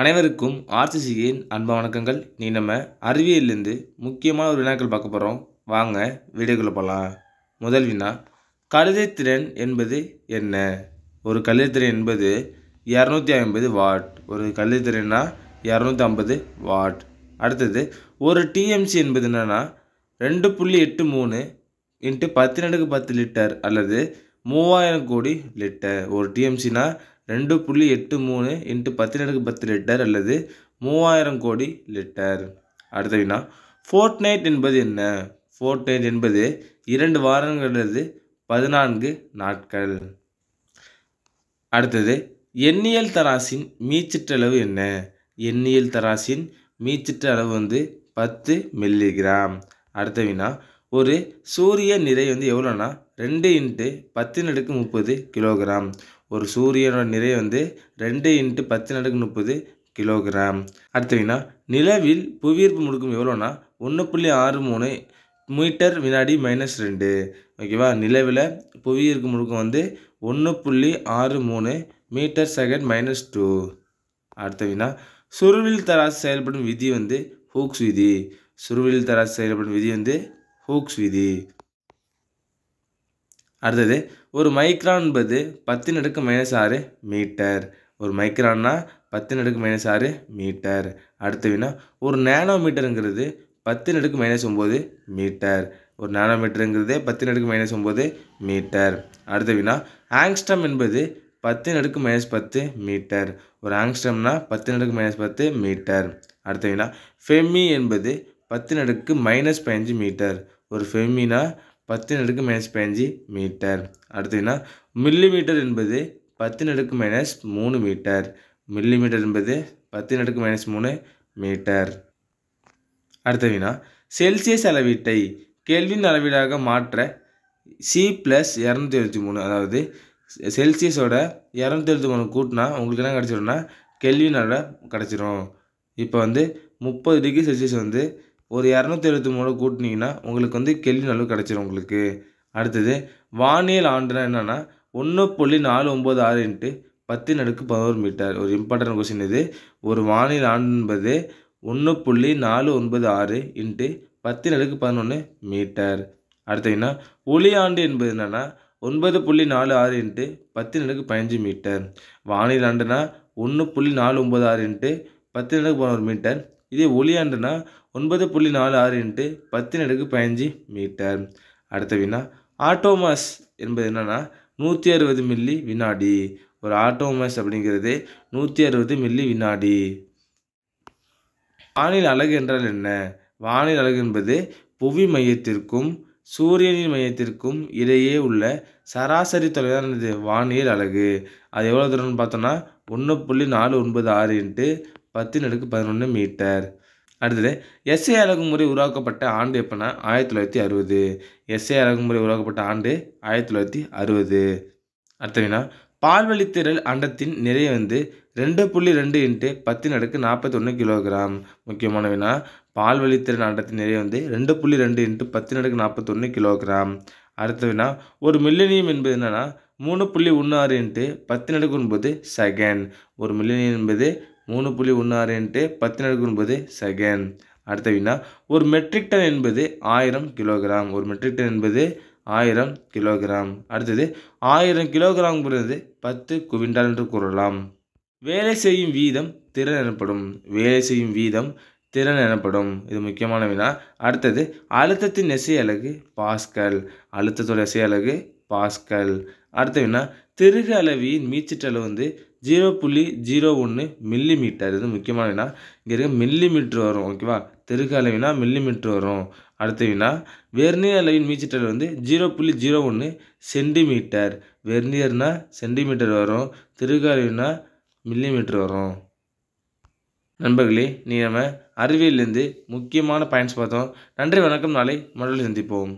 அனைவருக்கும் ஆர்சிசியின் அன்ப வணக்கங்கள் நீ நம்ம அறிவியல்லேருந்து முக்கியமான ஒரு வினாக்கள் பார்க்க போகிறோம் வாங்க வீடியோக்குள்ளே போகலாம் முதல் வினா கழுதைத்திறன் என்பது என்ன ஒரு கழுதைத்திறன் என்பது இரநூத்தி ஐம்பது வாட் ஒரு கழுதைத்திறன்னா இரநூத்தி ஐம்பது வாட் அடுத்தது ஒரு டிஎம்சி என்பது என்னென்னா ரெண்டு புள்ளி எட்டு மூணு இன்ட்டு பத்தினடுக்கு பத்து லிட்டர் அல்லது மூவாயிரம் கோடி லிட்டர் ஒரு டிஎம்சினா ரெண்டு புள்ளி எட்டு மூணு இன்ட்டு பத்தினருக்கு பத்து லிட்டர் அல்லது மூவாயிரம் கோடி லிட்டர் அடுத்த வினா ஃபோர்ட் நைட் என்பது என்ன ஃபோர்ட் நைட் என்பது இரண்டு வாரங்கள் அல்லது பதினான்கு நாட்கள் அடுத்தது எண்ணியல் தராசின் மீச்சிற்றளவு என்ன எண்ணியல் தராசின் மீச்சிற்ற அளவு வந்து பத்து மில்லிகிராம் அடுத்த வினா ஒரு சூரிய நிறை வந்து எவ்வளோனா ரெண்டு இன்ட்டு பத்து நடுக்கு முப்பது கிலோகிராம் ஒரு சூரியனோட நிறை வந்து ரெண்டு இன்ட்டு பத்து நடுக்கு முப்பது கிலோகிராம் அடுத்தவீங்கன்னா நிலவில் புவியீர்ப்பு முடுக்கம் எவ்வளோன்னா ஒன்று புள்ளி ஆறு மூணு மீட்டர் வினாடி மைனஸ் ரெண்டு ஓகேவா நிலவில் புவியீர்ப்பு முடுக்கம் வந்து ஒன்று புள்ளி ஆறு மூணு மீட்டர் செகண்ட் மைனஸ் டூ அடுத்தவினா சுருவில் தராசு செயல்படும் விதி வந்து ஹூக்ஸ் விதி சுருவில் தராசு செயல்படும் விதி வந்து ஹூக்ஸ் விதி அடுத்தது ஒரு மைக்ரான் என்பது பத்து நடுக்கு மைனஸ் ஆறு மீட்டர் ஒரு மைக்ரான்னா பத்து நடுக்கு மைனஸ் ஆறு மீட்டர் அடுத்து வினா ஒரு நேனோ மீட்டருங்கிறது பத்து நடுக்கு மைனஸ் ஒம்பது மீட்டர் ஒரு நேனோ மீட்டருங்கிறது பத்து நடுக்கு மைனஸ் ஒம்பது மீட்டர் அடுத்த வினா ஆங்ஸ்டம் என்பது பத்து நடுக்கு மைனஸ் பத்து மீட்டர் ஒரு ஆங்ஸ்டம்னா பத்து நடுக்கு மைனஸ் பத்து மீட்டர் அடுத்த வினா ஃபெம்மி என்பது பத்து நடுக்கு மைனஸ் பதினஞ்சு மீட்டர் ஒரு ஃபெம்மினா பத்தின் அடுக்கு மைனஸ் பதினஞ்சு மீட்டர் அடுத்ததுன்னா மில்லி மீட்டர் என்பது பத்தின் அடுக்கு மைனஸ் மூணு மீட்டர் மில்லி மீட்டர் என்பது பத்தின் அடுக்கு மைனஸ் மூணு மீட்டர் அடுத்த செல்சியஸ் அளவீட்டை கெல்வின் அளவீடாக மாற்ற சி ப்ளஸ் இரநூத்தி எழுபத்தி மூணு அதாவது செல்சியஸோட இரநூத்தி எழுபத்தி மூணு கூட்டினா உங்களுக்கு என்ன கிடச்சிடும்னா கெல்வினோட கிடச்சிரும் இப்போ வந்து முப்பது டிகிரி செல்சியஸ் வந்து ஒரு இரநூத்தி எழுபத்தி மூணு கூட்டினீங்கன்னா உங்களுக்கு வந்து கெல்வி அளவு கிடச்சிரும் உங்களுக்கு அடுத்தது வானியல் ஆண்டுனா என்னென்னா ஒன்று புள்ளி நாலு ஒம்பது ஆறு இன்ட்டு பத்து நடுக்கு பதினோரு மீட்டர் ஒரு இம்பார்ட்டன்ட் கொஸ்டின் இது ஒரு வானியல் ஆண்டு என்பது ஒன்று புள்ளி நாலு ஒன்பது ஆறு இன்ட்டு பத்து நடுக்கு பதினொன்று மீட்டர் அடுத்தீங்கன்னா ஒளி ஆண்டு என்பது என்னென்னா ஒன்பது புள்ளி நாலு ஆறு இன்ட்டு பத்து நடுக்கு பதினஞ்சு மீட்டர் வானியல் ஆண்டுனா ஒன்று புள்ளி நாலு ஒம்பது ஆறு இன்ட்டு பத்து நடுக்கு பதினோரு மீட்டர் இதே ஒளி ஆண்டுனா ஒன்பது புள்ளி நாலு ஆறு இன்ட்டு பத்தின் அடுக்கு பதினஞ்சு மீட்டர் அடுத்த வினா ஆட்டோமாஸ் என்பது என்னென்னா நூற்றி அறுபது மில்லி வினாடி ஒரு ஆட்டோமாஸ் அப்படிங்கிறது நூற்றி அறுபது மில்லி வினாடி வானில் அலகு என்றால் என்ன வானில் அலகு என்பது புவி மையத்திற்கும் சூரியனின் மையத்திற்கும் இடையே உள்ள சராசரி தொலைதான் இது வானியல் அலகு அது எவ்வளோ தூரம்னு பார்த்தோன்னா ஒன்று புள்ளி நாலு ஒன்பது ஆறு இன்ட்டு பத்தின் அடுக்கு பதினொன்று மீட்டர் அடுத்தது எஸ்ஏ அழகுமுறை உருவாக்கப்பட்ட ஆண்டு எப்போனா ஆயிரத்தி தொள்ளாயிரத்தி அறுபது எஸ்ஏ அழகுமுறை உருவாக்கப்பட்ட ஆண்டு ஆயிரத்தி தொள்ளாயிரத்தி அறுபது அடுத்த வினா பால்வழித்திரள் அண்டத்தின் நிறைய வந்து ரெண்டு புள்ளி ரெண்டு இன்ட்டு பத்து நடுக்கு ஒன்று கிலோகிராம் முக்கியமான வினா பால்வழித்திறன் அண்டத்தின் நிறைய வந்து ரெண்டு புள்ளி ரெண்டு இன்ட்டு பத்து நடுக்கு நாற்பத்தொன்று கிலோகிராம் அடுத்த வினா ஒரு மில்லினியம் என்பது என்னென்னா மூணு புள்ளி ஒன்று ஆறு இன்ட்டு பத்து நடுக்கு ஒன்பது செகண்ட் ஒரு மில்லினியம் என்பது மூணு புள்ளி ஒன்று ஆறு இன்ட்டு நடுக்கு ஒன்பது செகண்ட் அடுத்த வினா ஒரு மெட்ரிக் டன் என்பது ஆயிரம் கிலோகிராம் ஒரு மெட்ரிக் டன் என்பது ஆயிரம் கிலோகிராம் அடுத்தது ஆயிரம் கிலோகிராம்ங்கிறது பத்து குவிண்டால் என்று கூறலாம் வேலை செய்யும் வீதம் திறன் எனப்படும் வேலை செய்யும் வீதம் திறன் எனப்படும் இது முக்கியமான வினா அடுத்தது அழுத்தத்தின் இசை அலகு பாஸ்கல் அழுத்தத்தோட இசை அலகு பாஸ்கல் அடுத்த வினா திருகு அளவியின் மீச்சிற்றளவு வந்து ஜீரோ புள்ளி ஜீரோ ஒன்று மில்லி மீட்டர் இது முக்கியமான வினா இங்கே இருக்க மில்லி மீட்ரு வரும் ஓகேவா தெருக்கு அளவினா மில்லி மீட்ரு வரும் அடுத்த வினா வெர்னியர் அளவின் மீச்சிட்டல் வந்து ஜீரோ புள்ளி ஜீரோ ஒன்று சென்டிமீட்டர் வெர்னியர்னால் சென்டிமீட்டர் வரும் தெருக்கு அளவினா மில்லி மீட்ரு வரும் நண்பர்களே நீ நம்ம அறிவியலேருந்து முக்கியமான பாயிண்ட்ஸ் பார்த்தோம் நன்றி வணக்கம் நாளை மறுபடியும் சந்திப்போம்